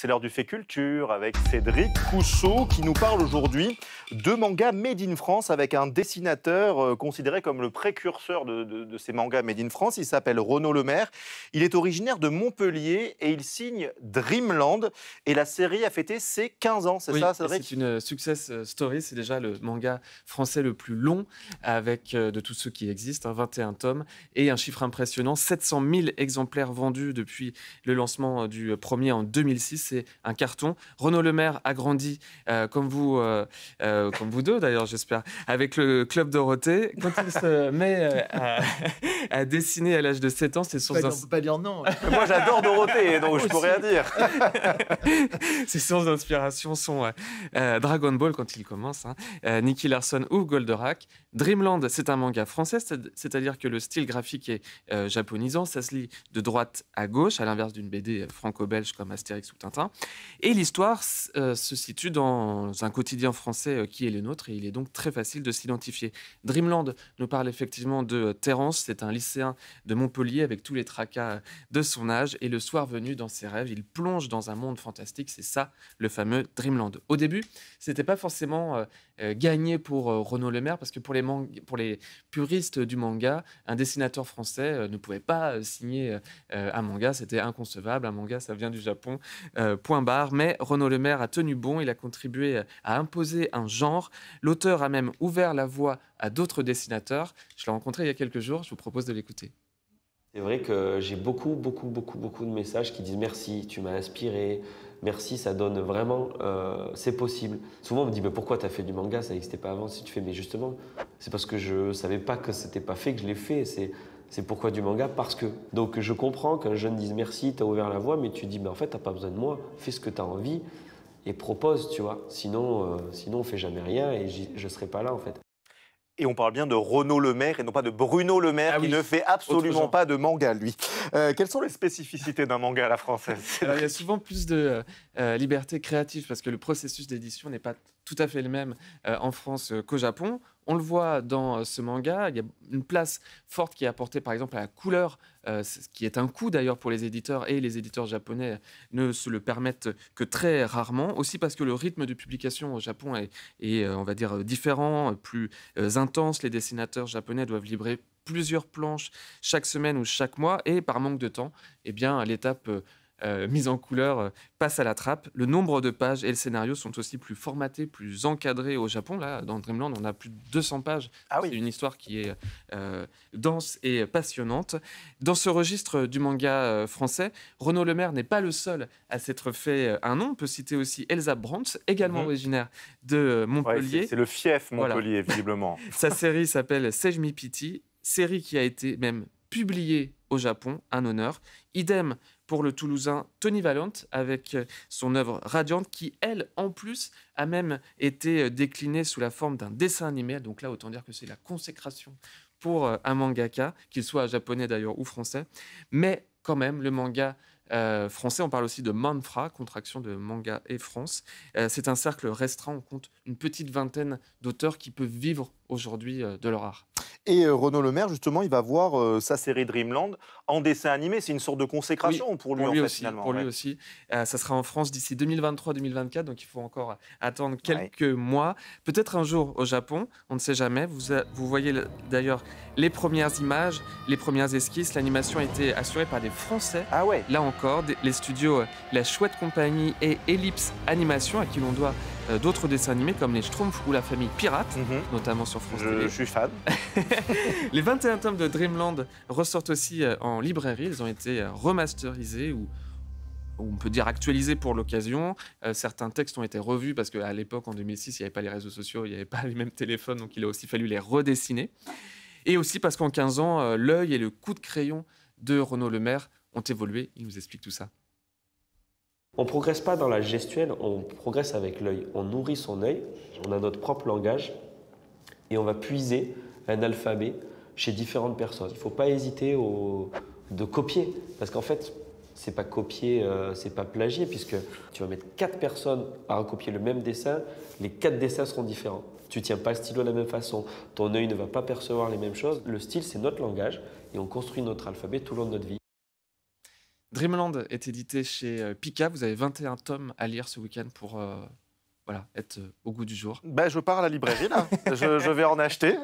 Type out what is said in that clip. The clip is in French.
C'est l'heure du Féculture avec Cédric Cousseau qui nous parle aujourd'hui de mangas made in France avec un dessinateur euh, considéré comme le précurseur de, ces mangas made in France. Il s'appelle Renaud Lemaire. Il est originaire de Montpellier et il signe Dreamland. Et la série a fêté ses 15 ans, c'est ça, Cédric C'est une euh, success euh, story. C'est déjà le manga français le plus long avec de tous ceux qui existent, 21 hein, tomes et un chiffre impressionnant 700 000 exemplaires vendus depuis le lancement du premier en 2006 c'est un carton. Renaud Le Maire a grandi, euh, comme, vous, euh, euh, comme vous deux d'ailleurs, j'espère, avec le Club Dorothée. Quand il se met à, dessiner à l'âge de 7 ans, c'est son... On pas dire non. Moi, j'adore Dorothée, donc je pourrais dire. Ses sources d'inspiration sont Dragon Ball quand il commence, hein, Nicky Larson ou Goldorak. Dreamland, c'est un manga français, c'est-à-dire que le style graphique est japonisant, ça se lit de droite à gauche, à l'inverse d'une BD franco-belge comme Astérix ou Tintin. Et l'histoire euh, se situe dans un quotidien français euh, qui est le nôtre et il est donc très facile de s'identifier. Dreamland nous parle effectivement de euh, Terence, c'est un lycéen de Montpellier avec tous les tracas de son âge et le soir venu dans ses rêves, il plonge dans un monde fantastique, c'est ça le fameux Dreamland. Au début, c'était pas forcément gagné pour Renaud Lemaire parce que pour les, pour les puristes du manga, un dessinateur français ne pouvait pas signer un manga, c'était inconcevable, un manga ça vient du Japon, euh, point barre. Mais Renaud Le a tenu bon, il a contribué euh, à imposer un genre. L'auteur a même ouvert la voie à d'autres dessinateurs. Je l'ai rencontré il y a quelques jours, je vous propose de l'écouter. C'est vrai que j'ai beaucoup, beaucoup, beaucoup, beaucoup de messages qui disent merci, tu m'as inspiré, merci, ça donne vraiment, euh, c'est possible. Souvent on me dit mais pourquoi as fait du manga, ça n'existait pas avant, si tu fais, mais justement, c'est parce que je ne savais pas que c'était pas fait que je l'ai fait. C'est c'est pourquoi du manga Parce que. Donc je comprends qu'un jeune dise merci, t'as ouvert la voie, mais tu dis, mais en fait, t'as pas besoin de moi, fais ce que t'as envie et propose, tu vois. Sinon, euh, sinon on fait jamais rien et je serai pas là, en fait. Et on parle bien de Renaud Le Maire et non pas de Bruno Le Maire, ah qui ne fait absolument pas de manga, lui. Euh, quelles sont les spécificités d'un manga à la française Il y a souvent plus de euh, liberté créative parce que le processus d'édition n'est pas tout à fait le même euh, en France euh, qu'au Japon. On le voit dans euh, ce manga, il y a une place forte qui est apportée par exemple à la couleur, ce qui est un coût d'ailleurs pour les éditeurs et les éditeurs japonais ne se le permettent que très rarement, aussi parce que le rythme de publication au Japon est, on va dire, différent, plus intense. Les dessinateurs japonais doivent livrer plusieurs planches chaque semaine ou chaque mois et par manque de temps, eh bien, l'étape euh, mise en couleur euh, passe à la trappe. Le nombre de pages et le scénario sont aussi plus formatés, plus encadrés au Japon. Là, dans Dreamland, on a plus de 200 pages. Ah c'est une histoire qui est euh, dense et passionnante. Dans ce registre du manga français, Renaud Lemaire n'est pas le seul à s'être fait un nom. On peut citer aussi Elsa Brandt, également mhm. originaire de Montpellier. c'est le fief Montpellier, visiblement. Sa série s'appelle Sejmi Piti, série qui a été même publiée au Japon, un honneur. Idem pour le Toulousain Tony Valente, avec euh, son œuvre Radiante qui, elle, en plus, a même été euh, déclinée sous la forme d'un dessin animé. Donc là, autant dire que c'est la consécration pour euh, un mangaka, qu'il soit japonais d'ailleurs ou français. Mais quand même, le manga français, on parle aussi de Manfra, contraction de manga et France. c'est un cercle restreint, on compte une petite vingtaine d'auteurs qui peuvent vivre aujourd'hui de leur art. Et euh, Renaud Le Maire, justement, il va voir euh, sa série Dreamland en dessin animé. C'est une sorte de consécration pour lui, en fait, aussi, Oui, Pour lui aussi. Euh, ça sera en France d'ici 2023-2024, donc il faut encore attendre quelques mois. Peut-être un jour au Japon, on ne sait jamais. Vous, voyez d'ailleurs les premières images, les premières esquisses. L'animation a été assurée par des Français. Ah ouais Là encore, les studios La Chouette Compagnie et Ellipse Animation, à qui l'on doit euh, d'autres dessins animés comme les Schtroumpfs ou la famille Pirate, mhm. notamment sur France je, Je suis fan. les 21 tomes de Dreamland ressortent aussi euh, en librairie. Ils ont été euh, remasterisés ou on peut dire actualisés pour l'occasion. certains textes ont été revus parce qu'à l'époque, en 2006, il n'y avait pas les réseaux sociaux, il n'y avait pas les mêmes téléphones, donc il a aussi fallu les redessiner. Et aussi parce qu'en 15 ans, l'œil et le coup de crayon de Renaud Lemaire ont évolué. Il nous explique tout ça on ne progresse pas dans la gestuelle, on progresse avec l'œil. On nourrit son œil, on a notre propre langage et on va puiser un alphabet chez différentes personnes. Il ne faut pas hésiter au... de copier parce qu'en fait, ce n'est pas copier, euh, c'est pas plagier puisque tu vas mettre quatre personnes à recopier le même dessin, les quatre dessins seront différents. Tu tiens pas le stylo de la même façon, ton œil ne va pas percevoir les mêmes choses. Le style, c'est notre langage et on construit notre alphabet tout au long de notre vie. Dreamland est édité chez euh, Pika. Vous avez 21 tomes à lire ce week-end pour euh, voilà, être euh, au goût du jour. Ben, je pars à la librairie, là. je vais en acheter.